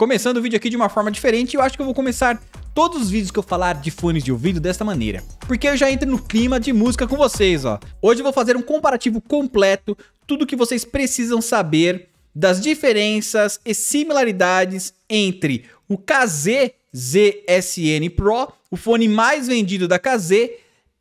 começando o vídeo aqui de uma forma diferente, eu acho que eu vou começar todos os vídeos que eu falar de fones de ouvido desta maneira, porque eu já entro no clima de música com vocês, ó. Hoje eu vou fazer um comparativo completo, tudo que vocês precisam saber das diferenças e similaridades entre o KZ ZSN Pro, o fone mais vendido da KZ,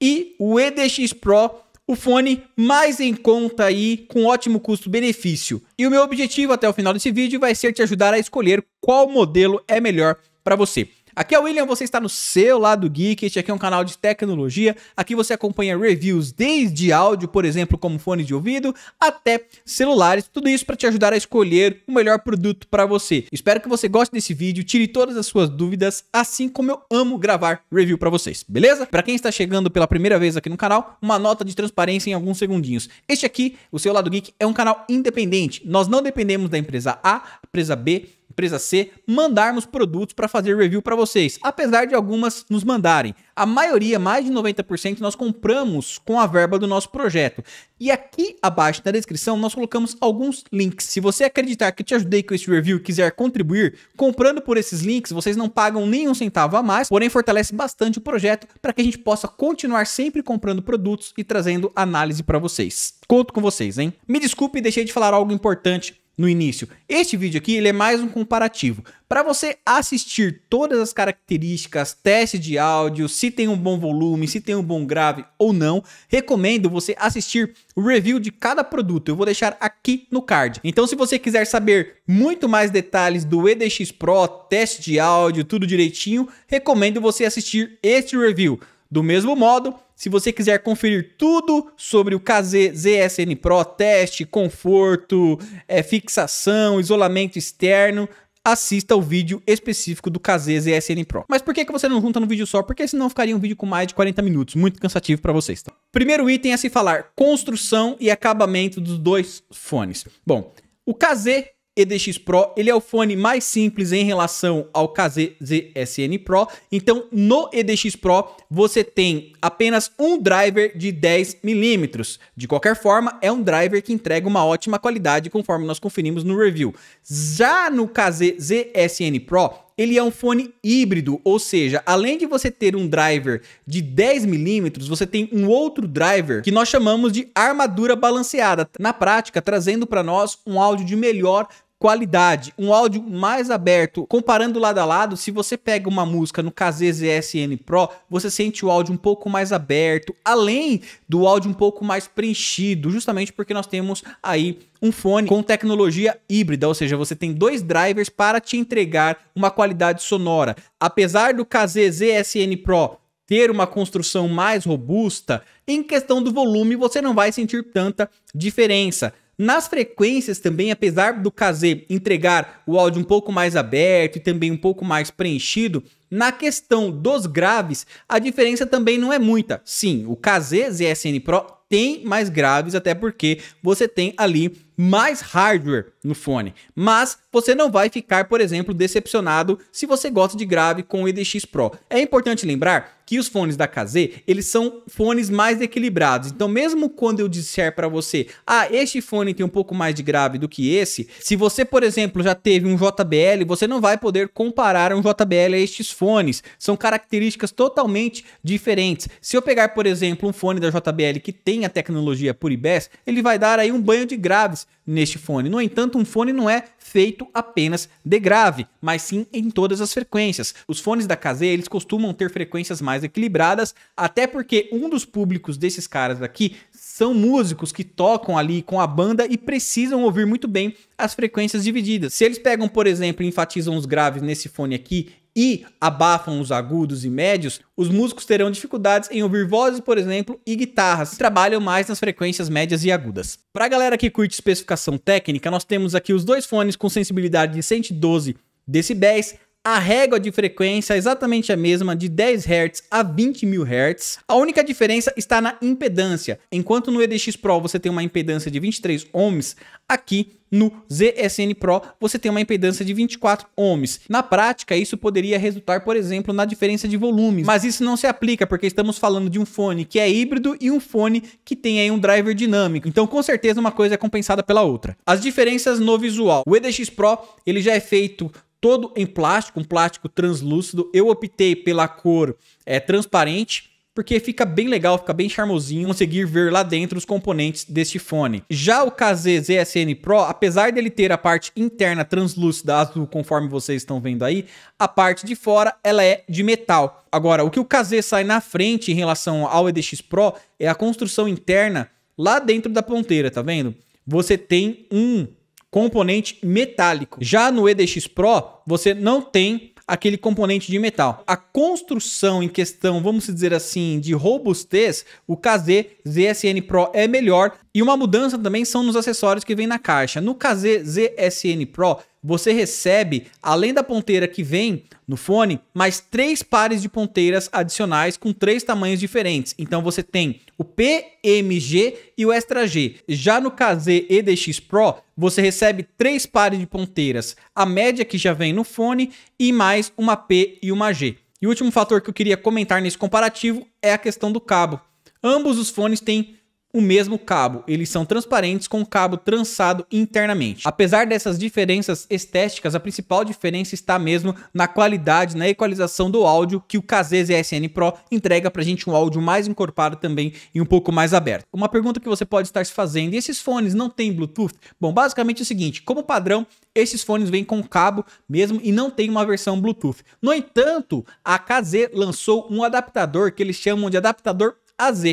e o EDX Pro, o fone mais em conta aí, com ótimo custo-benefício. E o meu objetivo até o final desse vídeo vai ser te ajudar a escolher qual modelo é melhor para você. Aqui é o William, você está no seu lado geek, este aqui é um canal de tecnologia, aqui você acompanha reviews desde áudio, por exemplo, como fone de ouvido, até celulares, tudo isso para te ajudar a escolher o melhor produto para você. Espero que você goste desse vídeo, tire todas as suas dúvidas, assim como eu amo gravar review para vocês, beleza? Para quem está chegando pela primeira vez aqui no canal, uma nota de transparência em alguns segundinhos. Este aqui, o seu lado geek, é um canal independente. Nós não dependemos da empresa A, empresa B, empresa C, mandarmos produtos para fazer review para vocês, apesar de algumas nos mandarem. A maioria, mais de 90%, nós compramos com a verba do nosso projeto. E aqui abaixo na descrição nós colocamos alguns links. Se você acreditar que eu te ajudei com este review e quiser contribuir, comprando por esses links, vocês não pagam nenhum centavo a mais, porém fortalece bastante o projeto para que a gente possa continuar sempre comprando produtos e trazendo análise para vocês. Conto com vocês, hein? Me desculpe, deixei de falar algo importante no início. Este vídeo aqui ele é mais um comparativo. Para você assistir todas as características, teste de áudio, se tem um bom volume, se tem um bom grave ou não, recomendo você assistir o review de cada produto. Eu vou deixar aqui no card. Então se você quiser saber muito mais detalhes do EDX Pro, teste de áudio, tudo direitinho, recomendo você assistir este review. Do mesmo modo, se você quiser conferir tudo sobre o KZ ZSN Pro, teste, conforto, é, fixação, isolamento externo, assista o vídeo específico do KZ ZSN Pro. Mas por que, que você não junta no vídeo só? Porque senão ficaria um vídeo com mais de 40 minutos, muito cansativo para vocês. Tá? Primeiro item a se falar, construção e acabamento dos dois fones. Bom, o KZ EDX Pro, ele é o fone mais simples em relação ao KZZSN Pro. Então, no EDX Pro, você tem apenas um driver de 10 milímetros. De qualquer forma, é um driver que entrega uma ótima qualidade, conforme nós conferimos no review. Já no KZZSN Pro, ele é um fone híbrido, ou seja, além de você ter um driver de 10 milímetros, você tem um outro driver que nós chamamos de armadura balanceada, na prática trazendo para nós um áudio de melhor qualidade, um áudio mais aberto. Comparando lado a lado, se você pega uma música no KZZSN Pro, você sente o áudio um pouco mais aberto, além do áudio um pouco mais preenchido, justamente porque nós temos aí um fone com tecnologia híbrida, ou seja, você tem dois drivers para te entregar uma qualidade sonora. Apesar do KZZSN Pro ter uma construção mais robusta, em questão do volume você não vai sentir tanta diferença. Nas frequências também, apesar do KZ entregar o áudio um pouco mais aberto e também um pouco mais preenchido, na questão dos graves, a diferença também não é muita. Sim, o KZ ZSN Pro tem mais graves, até porque você tem ali mais hardware no fone. Mas você não vai ficar, por exemplo, decepcionado se você gosta de grave com o EDX Pro. É importante lembrar que os fones da KZ, eles são fones mais equilibrados. Então, mesmo quando eu disser para você, ah, este fone tem um pouco mais de grave do que esse, se você, por exemplo, já teve um JBL, você não vai poder comparar um JBL a estes fones. São características totalmente diferentes. Se eu pegar, por exemplo, um fone da JBL que tem a tecnologia Puribes, ele vai dar aí um banho de graves neste fone. No entanto, um fone não é feito apenas de grave, mas sim em todas as frequências. Os fones da KZ, eles costumam ter frequências mais equilibradas, até porque um dos públicos desses caras aqui são músicos que tocam ali com a banda e precisam ouvir muito bem as frequências divididas. Se eles pegam, por exemplo, enfatizam os graves nesse fone aqui e abafam os agudos e médios, os músicos terão dificuldades em ouvir vozes, por exemplo, e guitarras, que trabalham mais nas frequências médias e agudas. Para a galera que curte especificação técnica, nós temos aqui os dois fones com sensibilidade de 112 decibéis, a régua de frequência é exatamente a mesma, de 10 Hz a 20 mil Hz. A única diferença está na impedância. Enquanto no EDX Pro você tem uma impedância de 23 ohms, aqui no ZSN Pro você tem uma impedância de 24 ohms. Na prática, isso poderia resultar, por exemplo, na diferença de volumes, mas isso não se aplica porque estamos falando de um fone que é híbrido e um fone que tem aí um driver dinâmico. Então, com certeza uma coisa é compensada pela outra. As diferenças no visual. O EDX Pro, ele já é feito todo em plástico, um plástico translúcido. Eu optei pela cor é, transparente, porque fica bem legal, fica bem charmosinho conseguir ver lá dentro os componentes deste fone. Já o KZ ZSN Pro, apesar dele ter a parte interna translúcida azul, conforme vocês estão vendo aí, a parte de fora ela é de metal. Agora, o que o KZ sai na frente em relação ao EDX Pro é a construção interna lá dentro da ponteira, tá vendo? Você tem um componente metálico. Já no EDX Pro, você não tem aquele componente de metal. A construção em questão, vamos dizer assim, de robustez, o KZ ZSN Pro é melhor, e uma mudança também são nos acessórios que vem na caixa. No KZ ZSN Pro, você recebe, além da ponteira que vem no fone, mais três pares de ponteiras adicionais com três tamanhos diferentes. Então você tem o PMG e o Extra G. Já no KZ EDX Pro, você recebe três pares de ponteiras, a média que já vem no fone e mais uma P e uma G. E o último fator que eu queria comentar nesse comparativo é a questão do cabo. Ambos os fones têm o mesmo cabo, eles são transparentes com o cabo trançado internamente. Apesar dessas diferenças estéticas, a principal diferença está mesmo na qualidade, na equalização do áudio que o KZ-ZSN Pro entrega pra gente um áudio mais encorpado também e um pouco mais aberto. Uma pergunta que você pode estar se fazendo, esses fones não têm Bluetooth? Bom, basicamente é o seguinte, como padrão, esses fones vêm com cabo mesmo e não tem uma versão Bluetooth. No entanto, a KZ lançou um adaptador que eles chamam de adaptador AZ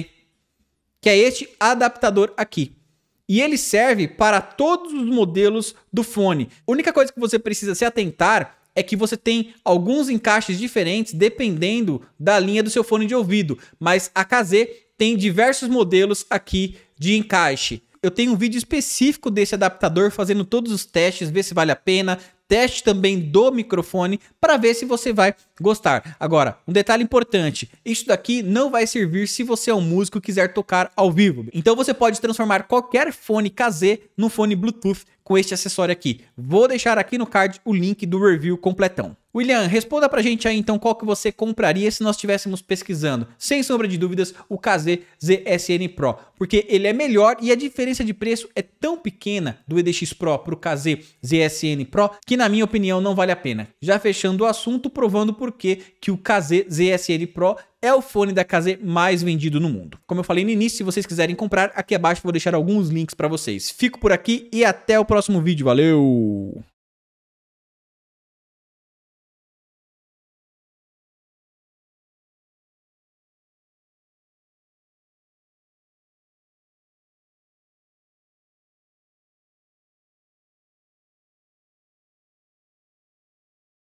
que é este adaptador aqui. E ele serve para todos os modelos do fone. A única coisa que você precisa se atentar é que você tem alguns encaixes diferentes dependendo da linha do seu fone de ouvido, mas a KZ tem diversos modelos aqui de encaixe. Eu tenho um vídeo específico desse adaptador fazendo todos os testes, ver se vale a pena, teste também do microfone para ver se você vai gostar. Agora, um detalhe importante, isso daqui não vai servir se você é um músico e quiser tocar ao vivo. Então você pode transformar qualquer fone KZ no fone Bluetooth com este acessório aqui. Vou deixar aqui no card o link do review completão. William, responda pra gente aí então qual que você compraria se nós estivéssemos pesquisando, sem sombra de dúvidas, o KZ ZSN Pro, porque ele é melhor e a diferença de preço é tão pequena do EDX Pro pro KZ ZSN Pro que na minha opinião não vale a pena. Já fechando o assunto, provando por que que o KZ ZSN Pro é o fone da KZ mais vendido no mundo. Como eu falei no início, se vocês quiserem comprar, aqui abaixo vou deixar alguns links para vocês. Fico por aqui e até o próximo vídeo. Valeu!